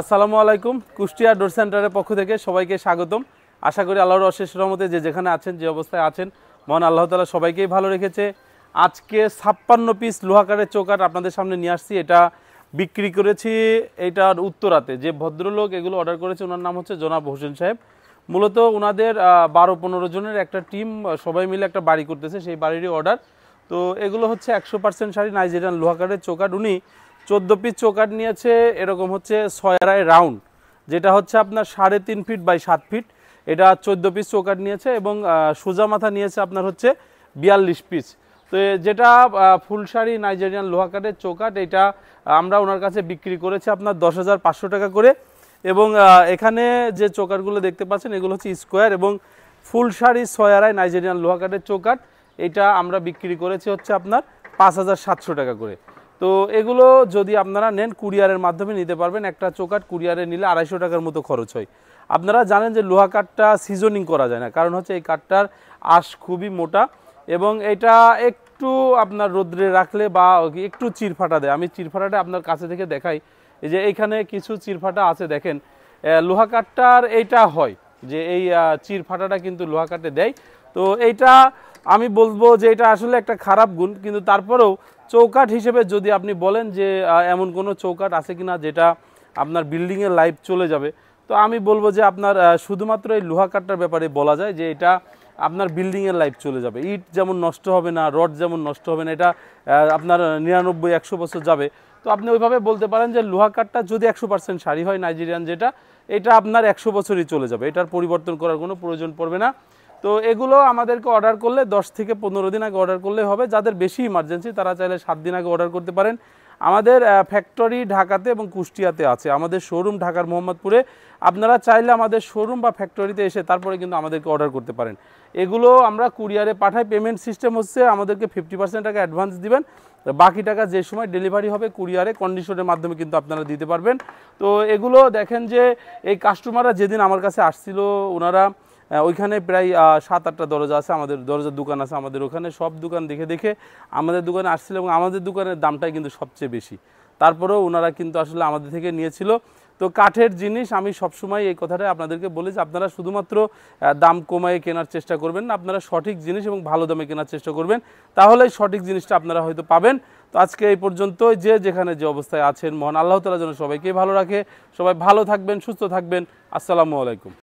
আসসালামু আলাইকুম কুষ্টিয়া ডোর সেন্টারের পক্ষ থেকে সবাইকে স্বাগতম আশা করি আল্লাহর অশেষ রহমতে যে যেখানে আছেন যে অবস্থায় আছেন মহান আল্লাহ তালা সবাইকেই ভালো রেখেছে আজকে ছাপ্পান্ন পিস লোহাকারের চৌকাট আপনাদের সামনে নিয়ে আসছি এটা বিক্রি করেছি এটার উত্তরাতে যে ভদ্রলোক এগুলো অর্ডার করেছে ওনার নাম হচ্ছে জনাব হোসেন সাহেব মূলত ওনাদের বারো পনেরো জনের একটা টিম সবাই মিলে একটা বাড়ি করতেছে সেই বাড়িরই অর্ডার তো এগুলো হচ্ছে একশো পার্সেন্ট শাড়ি নাইজেরিয়ান লোহাকারের চৌকাট উনি চোদ্দ পিস চোকার নিয়েছে এরকম হচ্ছে সয়ারায় রাউন্ড যেটা হচ্ছে আপনার সাড়ে তিন ফিট বাই সাত ফিট এটা চোদ্দ পিস চৌকাট নিয়েছে এবং সোজা মাথা নিয়েছে আপনার হচ্ছে বিয়াল্লিশ পিস তো যেটা ফুলশাড়ি নাইজেরিয়ান লোহাকাটের চোকাট এটা আমরা ওনার কাছে বিক্রি করেছি আপনার দশ হাজার পাঁচশো টাকা করে এবং এখানে যে চৌকাটগুলো দেখতে পাচ্ছেন এগুলো হচ্ছে স্কোয়ার এবং ফুলশাড়ি সয়ারায় নাইজেরিয়ান লোহাকাটের চোকাট এটা আমরা বিক্রি করেছি হচ্ছে আপনার পাঁচ হাজার সাতশো টাকা করে তো এগুলো যদি আপনারা নেন কুরিয়ারের মাধ্যমে নিতে পারবেন একটা চোকাট কুরিয়ারে নিলে আড়াইশো টাকার মতো খরচ হয় আপনারা জানেন যে লোহা কাঠটা সিজনিং করা যায় না কারণ হচ্ছে এই কাঠটার আশ খুবই মোটা এবং এটা একটু আপনার রোদ্রে রাখলে বা একটু চিরফাটা দেয় আমি চিরফাটাটা আপনার কাছে থেকে দেখাই যে এইখানে কিছু চিরফাটা আছে দেখেন লোহা কাঠটার এইটা হয় যে এই চিরফাটাটা কিন্তু লোহা কাঠে দেয় তো এইটা আমি বলবো যে এটা আসলে একটা খারাপ গুণ কিন্তু তারপরেও চৌকাঠ হিসেবে যদি আপনি বলেন যে এমন কোনো চৌকাঠ আছে কিনা যেটা আপনার বিল্ডিংয়ের লাইফ চলে যাবে তো আমি বলবো যে আপনার শুধুমাত্র এই লোহা কাঠটার ব্যাপারে বলা যায় যে এটা আপনার বিল্ডিংয়ের লাইফ চলে যাবে ইট যেমন নষ্ট হবে না রড যেমন নষ্ট হবে না এটা আপনার নিরানব্বই একশো বছর যাবে তো আপনি ওইভাবে বলতে পারেন যে লোহা কাঠটা যদি একশো পার্সেন্ট শাড়ি হয় নাইজেরিয়ান যেটা এটা আপনার একশো বছরই চলে যাবে এটার পরিবর্তন করার কোনো প্রয়োজন পড়বে না তো এগুলো আমাদেরকে অর্ডার করলে 10 থেকে পনেরো দিন আগে অর্ডার করলে হবে যাদের বেশি ইমার্জেন্সি তারা চাইলে সাত দিন আগে অর্ডার করতে পারেন আমাদের ফ্যাক্টরি ঢাকাতে এবং কুষ্টিয়াতে আছে আমাদের শোরুম ঢাকার মোহাম্মদপুরে আপনারা চাইলে আমাদের শোরুম বা ফ্যাক্টরিতে এসে তারপরে কিন্তু আমাদেরকে অর্ডার করতে পারেন এগুলো আমরা কুরিয়ারে পাঠাই পেমেন্ট সিস্টেম হচ্ছে আমাদেরকে ফিফটি পার্সেন্ট টাকা অ্যাডভান্স দেবেন বাকি টাকা যে সময় ডেলিভারি হবে কুরিয়ারে কন্ডিশনের মাধ্যমে কিন্তু আপনারা দিতে পারবেন তো এগুলো দেখেন যে এই কাস্টমাররা যেদিন আমার কাছে আসছিল ওনারা ওইখানে প্রায় সাত আটটা দরজা আছে আমাদের দরজার দোকান আছে আমাদের ওখানে সব দোকান দেখে দেখে আমাদের দোকানে আসছিল এবং আমাদের দোকানের দামটাই কিন্তু সবচেয়ে বেশি তারপরেও ওনারা কিন্তু আসলে আমাদের থেকে নিয়েছিল তো কাঠের জিনিস আমি সবসময় এই কথাটাই আপনাদেরকে বলি যে আপনারা শুধুমাত্র দাম কমায় কেনার চেষ্টা করবেন না আপনারা সঠিক জিনিস এবং ভালো দামে কেনার চেষ্টা করবেন তাহলেই সঠিক জিনিসটা আপনারা হয়তো পাবেন তো আজকে এই পর্যন্ত যে যেখানে যে অবস্থায় আছেন মহান আল্লাহ তালা যেন সবাইকে ভালো রাখে সবাই ভালো থাকবেন সুস্থ থাকবেন আসসালামু আলাইকুম